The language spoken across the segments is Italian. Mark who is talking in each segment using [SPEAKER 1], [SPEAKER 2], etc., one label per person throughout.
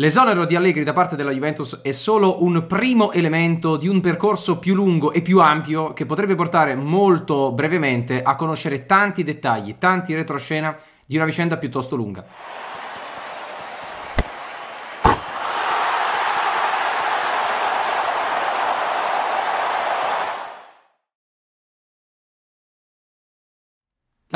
[SPEAKER 1] L'esonero di Allegri da parte della Juventus è solo un primo elemento di un percorso più lungo e più ampio che potrebbe portare molto brevemente a conoscere tanti dettagli, tanti retroscena di una vicenda piuttosto lunga.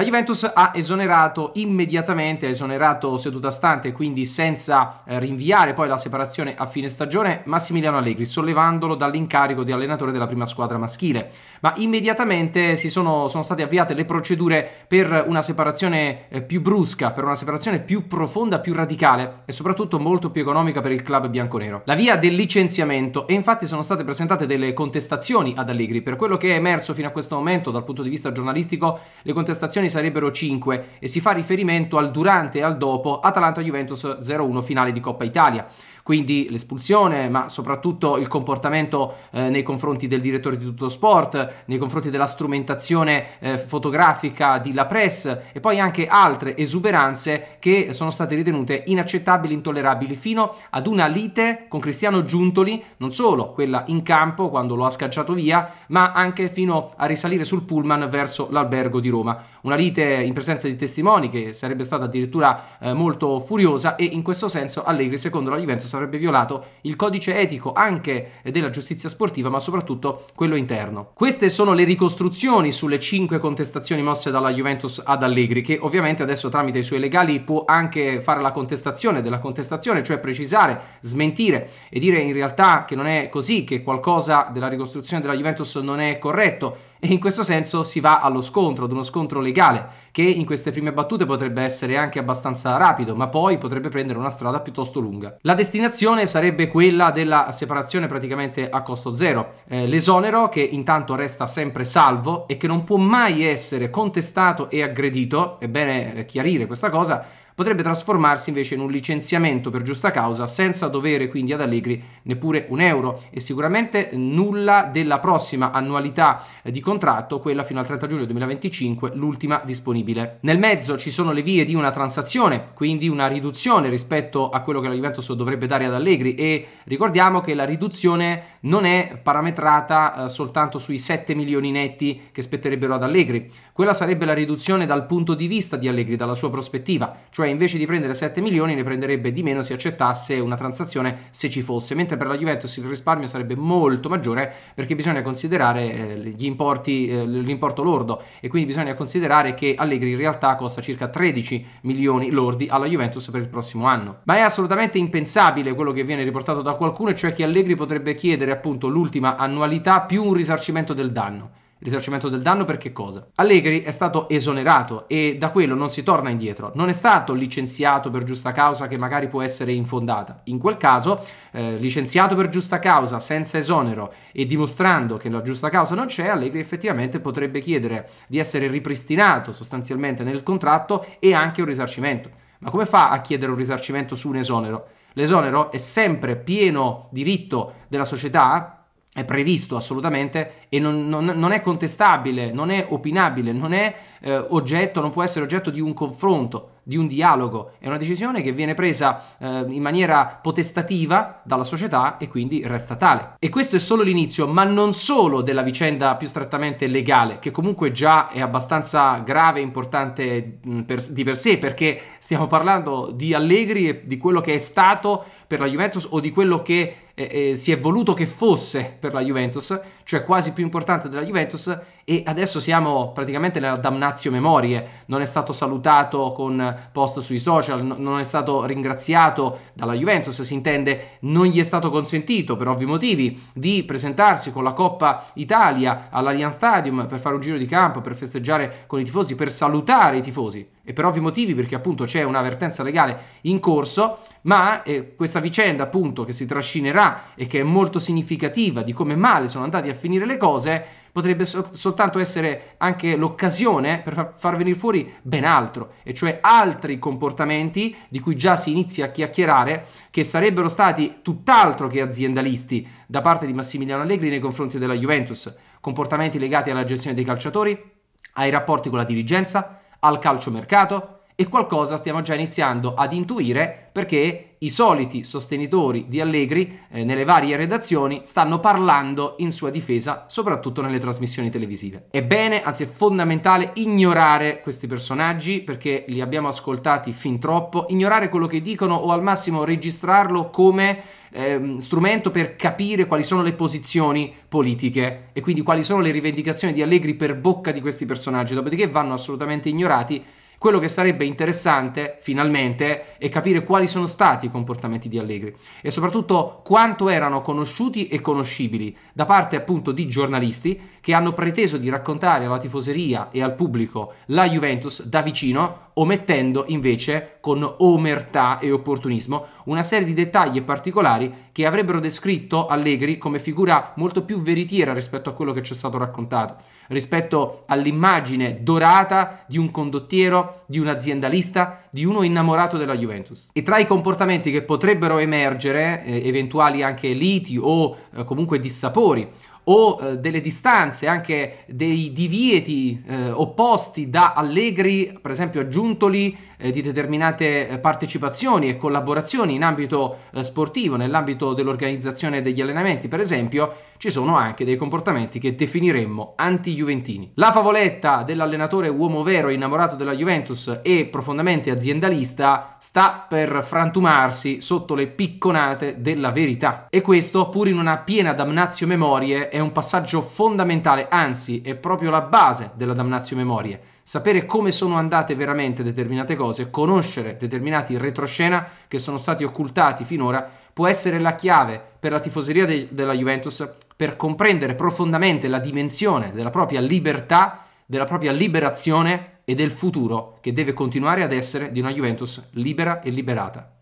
[SPEAKER 1] La Juventus ha esonerato immediatamente, ha esonerato seduta stante, quindi senza eh, rinviare poi la separazione a fine stagione, Massimiliano Allegri, sollevandolo dall'incarico di allenatore della prima squadra maschile. Ma immediatamente si sono, sono state avviate le procedure per una separazione eh, più brusca, per una separazione più profonda, più radicale e soprattutto molto più economica per il club bianconero. La via del licenziamento e infatti sono state presentate delle contestazioni ad Allegri. Per quello che è emerso fino a questo momento dal punto di vista giornalistico, le contestazioni sarebbero 5 e si fa riferimento al durante e al dopo Atalanta-Juventus 0-1 finale di Coppa Italia. Quindi l'espulsione, ma soprattutto il comportamento eh, nei confronti del direttore di tutto sport, nei confronti della strumentazione eh, fotografica di La Presse e poi anche altre esuberanze che sono state ritenute inaccettabili, intollerabili, fino ad una lite con Cristiano Giuntoli, non solo quella in campo quando lo ha scacciato via, ma anche fino a risalire sul pullman verso l'albergo di Roma. Una lite in presenza di testimoni che sarebbe stata addirittura eh, molto furiosa e in questo senso Allegri secondo la Juventus avrebbe violato il codice etico anche della giustizia sportiva, ma soprattutto quello interno. Queste sono le ricostruzioni sulle cinque contestazioni mosse dalla Juventus ad Allegri, che ovviamente adesso tramite i suoi legali può anche fare la contestazione della contestazione, cioè precisare, smentire e dire in realtà che non è così, che qualcosa della ricostruzione della Juventus non è corretto e in questo senso si va allo scontro, ad uno scontro legale, che in queste prime battute potrebbe essere anche abbastanza rapido, ma poi potrebbe prendere una strada piuttosto lunga. La destinazione sarebbe quella della separazione praticamente a costo zero, eh, l'esonero che intanto resta sempre salvo e che non può mai essere contestato e aggredito, è bene chiarire questa cosa, potrebbe trasformarsi invece in un licenziamento per giusta causa senza dovere quindi ad Allegri neppure un euro e sicuramente nulla della prossima annualità eh, di contratto, quella fino al 30 giugno 2025, l'ultima disponibile. Nel mezzo ci sono le vie di una transazione, quindi una riduzione rispetto a quello che la Juventus dovrebbe dare ad Allegri e ricordiamo che la riduzione non è parametrata eh, soltanto sui 7 milioni netti che spetterebbero ad Allegri, quella sarebbe la riduzione dal punto di vista di Allegri, dalla sua prospettiva, cioè cioè invece di prendere 7 milioni ne prenderebbe di meno se accettasse una transazione se ci fosse, mentre per la Juventus il risparmio sarebbe molto maggiore perché bisogna considerare eh, gli importi, eh, l'importo lordo e quindi bisogna considerare che Allegri in realtà costa circa 13 milioni lordi alla Juventus per il prossimo anno. Ma è assolutamente impensabile quello che viene riportato da qualcuno, cioè che Allegri potrebbe chiedere appunto l'ultima annualità più un risarcimento del danno risarcimento del danno per che cosa? Allegri è stato esonerato e da quello non si torna indietro, non è stato licenziato per giusta causa che magari può essere infondata. In quel caso, eh, licenziato per giusta causa, senza esonero e dimostrando che la giusta causa non c'è, Allegri effettivamente potrebbe chiedere di essere ripristinato sostanzialmente nel contratto e anche un risarcimento. Ma come fa a chiedere un risarcimento su un esonero? L'esonero è sempre pieno diritto della società è previsto assolutamente e non, non, non, è contestabile, non è opinabile, non è eh, oggetto, non può essere oggetto di un confronto di un dialogo, è una decisione che viene presa eh, in maniera potestativa dalla società e quindi resta tale. E questo è solo l'inizio, ma non solo della vicenda più strettamente legale, che comunque già è abbastanza grave e importante mm, per, di per sé, perché stiamo parlando di Allegri e di quello che è stato per la Juventus o di quello che eh, eh, si è voluto che fosse per la Juventus, cioè quasi più importante della Juventus e adesso siamo praticamente nella damnatio memorie, non è stato salutato con post sui social, non è stato ringraziato dalla Juventus, si intende, non gli è stato consentito per ovvi motivi di presentarsi con la Coppa Italia all'Allianz Stadium per fare un giro di campo, per festeggiare con i tifosi, per salutare i tifosi e per ovvi motivi perché appunto c'è un'avvertenza legale in corso, ma eh, questa vicenda appunto che si trascinerà e che è molto significativa di come male sono andati a finire le cose, potrebbe sol- soltanto essere anche l'occasione per far, far venire fuori ben altro, e cioè altri comportamenti di cui già si inizia a chiacchierare che sarebbero stati tutt'altro che aziendalisti da parte di Massimiliano Allegri nei confronti della Juventus, comportamenti legati alla gestione dei calciatori, ai rapporti con la dirigenza, al calciomercato e qualcosa stiamo già iniziando ad intuire perché i soliti sostenitori di Allegri eh, nelle varie redazioni stanno parlando in sua difesa, soprattutto nelle trasmissioni televisive. Ebbene, anzi è fondamentale ignorare questi personaggi perché li abbiamo ascoltati fin troppo, ignorare quello che dicono o al massimo registrarlo come ehm, strumento per capire quali sono le posizioni politiche e quindi quali sono le rivendicazioni di Allegri per bocca di questi personaggi, dopodiché vanno assolutamente ignorati quello che sarebbe interessante, finalmente, è capire quali sono stati i comportamenti di Allegri e soprattutto quanto erano conosciuti e conoscibili da parte appunto di giornalisti che hanno preteso di raccontare alla tifoseria e al pubblico la Juventus da vicino, omettendo invece con omertà e opportunismo una serie di dettagli e particolari che avrebbero descritto Allegri come figura molto più veritiera rispetto a quello che ci è stato raccontato, rispetto all'immagine dorata di un condottiero, di un aziendalista, di uno innamorato della Juventus. E tra i comportamenti che potrebbero emergere, eh, eventuali anche liti o eh, comunque dissapori o eh, delle distanze, anche dei divieti eh, opposti da Allegri, per esempio a Giuntoli, eh, di determinate eh, partecipazioni e collaborazioni in ambito eh, sportivo, nell'ambito dell'organizzazione degli allenamenti, per esempio, ci sono anche dei comportamenti che definiremmo anti-juventini. La favoletta dell'allenatore uomo vero innamorato della Juventus e profondamente aziendalista sta per frantumarsi sotto le picconate della verità. E questo pur in una piena damnazio memorie è un passaggio fondamentale, anzi è proprio la base della damnatio memoria. Sapere come sono andate veramente determinate cose, conoscere determinati retroscena che sono stati occultati finora, può essere la chiave per la tifoseria de della Juventus per comprendere profondamente la dimensione della propria libertà, della propria liberazione e del futuro che deve continuare ad essere di una Juventus libera e liberata.